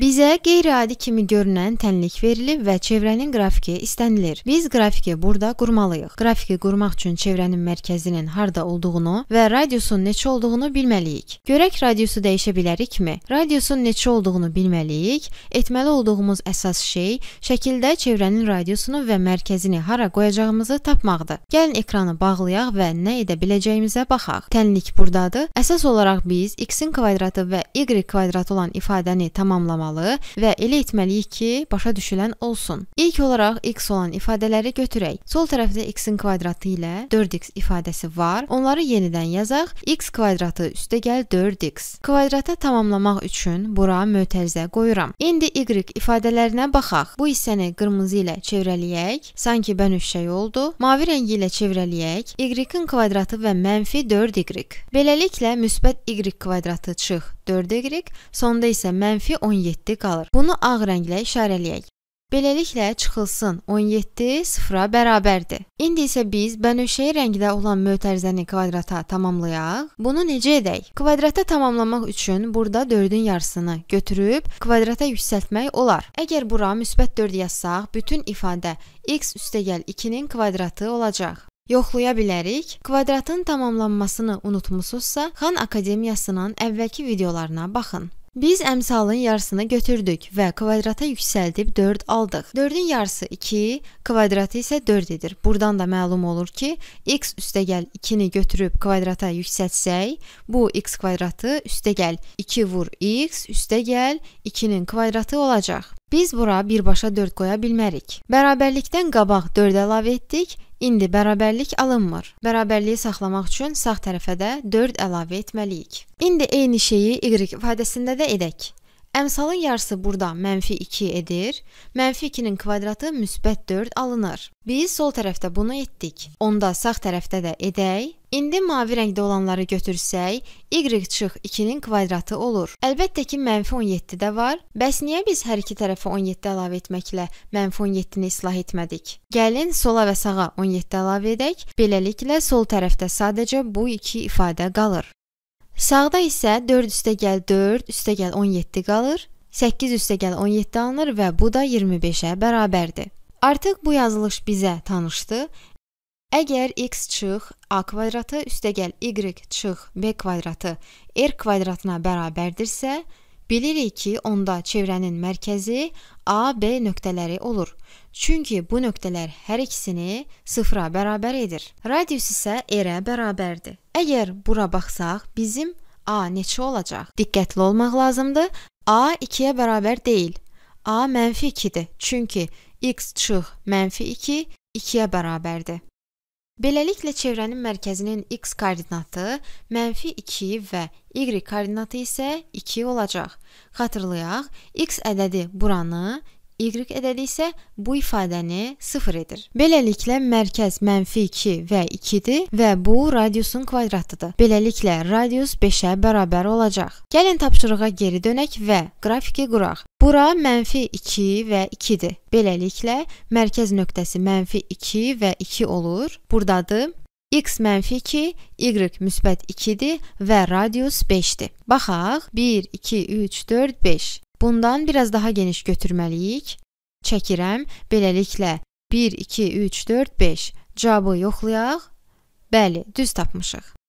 Bizə qeyri-adi kimi görünən tənlik verilib və çevrənin qrafiki istənilir. Biz qrafiki burada qurmalıyıq. Qrafiki qurmaq üçün çevrənin mərkəzinin harda olduğunu və radiusun neçə olduğunu bilməliyik. Görək radiusu dəyişə bilərikmi? Radiusun neçə olduğunu bilməliyik. Etməli olduğumuz əsas şey şəkildə çevrənin radiusunu və mərkəzini hara qoyacağımızı tapmaqdır. Gəlin ekranı bağlayaq və nə edə biləcəyimizə baxaq. Tənlik burdadır. Əsas olaraq biz x-in kvadratı və y kvadratı olan ifadəni tamamlamalıyıq olmalı və elə etməliyik ki, başa düşülən olsun. İlk olaraq x olan ifadələri götürək. Sol tərəfdə x-in kvadratı ilə 4x ifadəsi var. Onları yenidən yazaq. x kvadratı üstəgəl 4x. Kvadrata tamamlamaq üçün bura mötərizə qoyuram. İndi y ifadələrinə baxaq. Bu hissəni qırmızı ilə çevrələyək. Sanki bənövşə şey oldu. Mavi rəngi ilə çevrələyək. y-in kvadratı və mənfi 4y. Beləliklə müsbət y kvadratı çıx 4y, sonda isə mənfi 17 17 qalır. Bunu ağ rənglə işarələyək. Beləliklə çıxılsın 17 sıfıra bərabərdir. İndi isə biz bənövşəyi rəngdə olan mötərizəni kvadrata tamamlayaq. Bunu necə edək? Kvadrata tamamlamaq üçün burada 4-ün yarısını götürüb kvadrata yüksəltmək olar. Əgər bura müsbət 4 yazsaq, bütün ifadə x üstəgəl 2-nin kvadratı olacaq. Yoxlaya bilərik. Kvadratın tamamlanmasını unutmusunuzsa, Xan Akademiyasının əvvəlki videolarına baxın. Biz əmsalın yarısını götürdük və kvadrata yüksəldib 4 aldıq. 4-ün yarısı 2, kvadratı isə 4 edir. Burdan da məlum olur ki, x üstəgəl 2-ni götürüb kvadrata yüksəltsək, bu x kvadratı üstəgəl 2 vur x üstəgəl 2-nin kvadratı olacaq. Biz bura birbaşa 4 qoya bilmərik. Bərabərlikdən qabaq 4 əlavə etdik, İndi bərabərlik alınmır. Bərabərliyi saxlamaq üçün sağ tərəfə də 4 əlavə etməliyik. İndi eyni şeyi y ifadəsində də edək. Əmsalın yarısı burada mənfi 2 edir. Mənfi 2-nin kvadratı müsbət 4 alınır. Biz sol tərəfdə bunu etdik. Onda sağ tərəfdə də edək. İndi mavi rəngdə olanları götürsək, y çıx 2-nin kvadratı olur. Əlbəttə ki, mənfi -17 də var. Bəs niyə biz hər iki tərəfə 17 əlavə etməklə mənfi -17-ni islah etmədik? Gəlin sola və sağa 17 əlavə edək. Beləliklə, sol tərəfdə sadəcə bu iki ifadə qalır. Sağda isə 4 üstə gəl 4, üstə gəl 17 qalır. 8 üstə gəl 17 alınır və bu da 25-ə bərabərdir. Artıq bu yazılış bizə tanışdı Əgər x çıx a kvadratı üstəgəl y çıx b kvadratı r kvadratına bərabərdirsə, bilirik ki, onda çevrənin mərkəzi A, B nöqtələri olur. Çünki bu nöqtələr hər ikisini sıfıra bərabər edir. Radius isə r-ə bərabərdir. Əgər bura baxsaq, bizim A neçə olacaq? Diqqətli olmaq lazımdır. A 2-yə bərabər deyil. A mənfi 2-dir. Çünki x çıx mənfi 2 2-yə bərabərdir. Beləliklə çevrənin mərkəzinin x koordinatı -2 və y koordinatı isə 2 olacaq. Xatırlayaq, x ədədi buranı, y ədədi isə bu ifadəni 0 edir. Beləliklə mərkəz -2 və 2-dir və bu radiusun kvadratıdır. Beləliklə radius 5-ə bərabər olacaq. Gəlin tapşırığa geri dönək və qrafiki quraq. Bura -2 və 2-dir. Beləliklə mərkəz nöqtəsi -2 və 2 olur. Burdadır x mənfi 2, y müsbət 2-dir və radius 5-dir. Baxaq, 1, 2, 3, 4, 5. Bundan biraz daha geniş götürməliyik. Çəkirəm. Beləliklə 1 2 3 4 5 cavabı yoxlayaq. Bəli, düz tapmışıq.